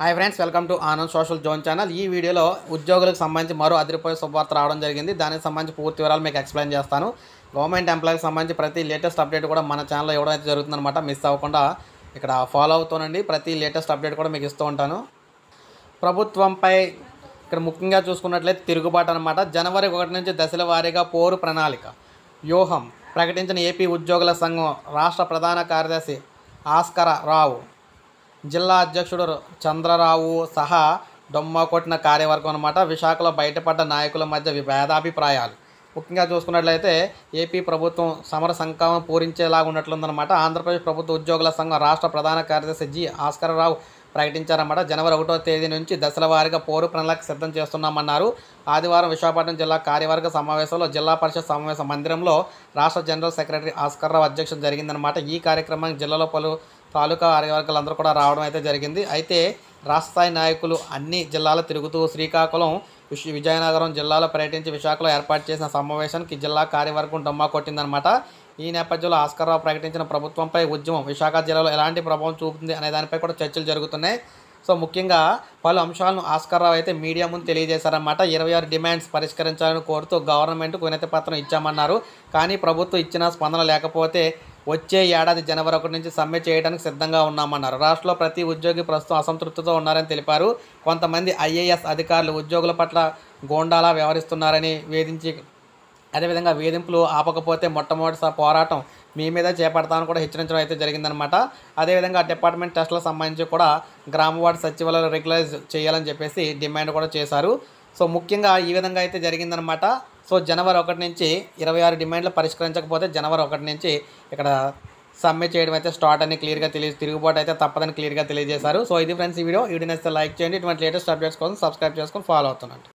hi friends welcome to Anand social zone channel ఈ వీడియోలో ఉద్యోగులకు సంబంధించి మరో అదిరిపోయే శుభవార్త రావడం జరిగింది దానికి సంబంధించి పూర్తి వివరాలు మీకు ఎక్స్ప్లెయిన్ చేస్తాను గవర్నమెంట్ ఎంప్లాయీకి సంబంధించి ప్రతి లేటెస్ట్ అప్డేట్ కూడా మన ఛానల్లో ఇవ్వడం అయితే జరుగుతుందనమాట మిస్ అవ్వకుండా ఇక్కడ ఫాలో అవుతానండి ప్రతి లేటెస్ట్ అప్డేట్ కూడా మీకు ఇస్తూ ఉంటాను ప్రభుత్వంపై ఇక్కడ ముఖ్యంగా చూసుకున్నట్లయితే తిరుగుబాటు అనమాట జనవరి ఒకటి నుంచి దశల వారీగా పోరు ప్రణాళిక వ్యూహం ప్రకటించిన ఏపీ ఉద్యోగుల సంఘం రాష్ట్ర ప్రధాన కార్యదర్శి ఆస్కర రావు జిల్లా అధ్యక్షుడు చంద్రరావు సహా డొమ్మ కొట్టిన కార్యవర్గం అనమాట విశాఖలో బయటపడ్డ నాయకుల మధ్య భేదాభిప్రాయాలు ముఖ్యంగా చూసుకున్నట్లయితే ఏపీ ప్రభుత్వం సమర సంకామం పూరించేలాగా ఉన్నట్లుందనమాట ఆంధ్రప్రదేశ్ ప్రభుత్వ ఉద్యోగుల సంఘం రాష్ట్ర ప్రధాన కార్యదర్శి జి ఆస్కరరావు ప్రకటించారన్నమాట జనవరి ఒకటో తేదీ నుంచి దశల వారీగా పోరు ప్రణాళిక సిద్ధం చేస్తున్నామన్నారు ఆదివారం విశాఖపట్నం జిల్లా కార్యవర్గ సమావేశంలో జిల్లా పరిషత్ సమావేశ మందిరంలో రాష్ట్ర జనరల్ సెక్రటరీ ఆస్కర్రావు అధ్యక్షం జరిగిందనమాట ఈ కార్యక్రమానికి జిల్లాలో పలు తాలూకా కార్యవర్గాలందరూ కూడా రావడం అయితే జరిగింది అయితే రాష్ట్ర నాయకులు అన్ని జిల్లాలు తిరుగుతూ శ్రీకాకుళం విజయనగరం జిల్లాలో పర్యటించి విశాఖలో ఏర్పాటు చేసిన సమావేశానికి జిల్లా కార్యవర్గం డొమ్మా కొట్టిందనమాట ఈ నేపథ్యంలో ఆస్కర్రావు ప్రకటించిన ప్రభుత్వంపై ఉద్యమం విశాఖ జిల్లాలో ఎలాంటి ప్రభావం చూపుతుంది అనే దానిపై కూడా చర్చలు జరుగుతున్నాయి సో ముఖ్యంగా పలు అంశాలను ఆస్కర్రావు అయితే మీడియా ముందు తెలియజేశారన్నమాట ఇరవై ఆరు డిమాండ్స్ పరిష్కరించాలని కోరుతూ గవర్నమెంట్కు వినతి పత్రం ఇచ్చామన్నారు కానీ ప్రభుత్వం ఇచ్చిన స్పందన లేకపోతే వచ్చే ఏడాది జనవరి ఒకటి నుంచి సమ్మె చేయడానికి సిద్ధంగా ఉన్నామన్నారు రాష్ట్రంలో ప్రతి ఉద్యోగి ప్రస్తుతం అసంతృప్తితో ఉన్నారని తెలిపారు కొంతమంది ఐఏఎస్ అధికారులు ఉద్యోగుల పట్ల గోండాలా వ్యవహరిస్తున్నారని వేధించి అదేవిధంగా వేధింపులు ఆపకపోతే మొట్టమొదటిసారి పోరాటం మీ మీద చేపడతామని కూడా హెచ్చరించడం అయితే జరిగిందనమాట అదేవిధంగా డిపార్ట్మెంట్ టెస్ట్లకు సంబంధించి కూడా గ్రామవార్డు సచివాలయాలు రెగ్యులైజ్ చేయాలని చెప్పేసి డిమాండ్ కూడా చేశారు సో ముఖ్యంగా ఈ విధంగా అయితే జరిగిందనమాట సో జనవరి ఒకటి నుంచి ఇరవై ఆరు డిమాండ్లు పరిష్కరించకపోతే జనవరి ఒకటి నుంచి ఇక్కడ సమ్మె చేయడం అయితే స్టార్ట్ అని క్లియర్గా తెలియ తిరుగుబాటు అయితే తప్పదని క్లియర్గా తెలియజేశారు సో ఇది ఫ్రెండ్స్ ఈ వీడియో వీడియో నచ్చితే లైక్ చేయండి ఇటువంటి లేటెస్ట్ అప్డేట్స్ కోసం సబ్స్క్రైబ్ చేసుకొని ఫాలో అవుతున్నాను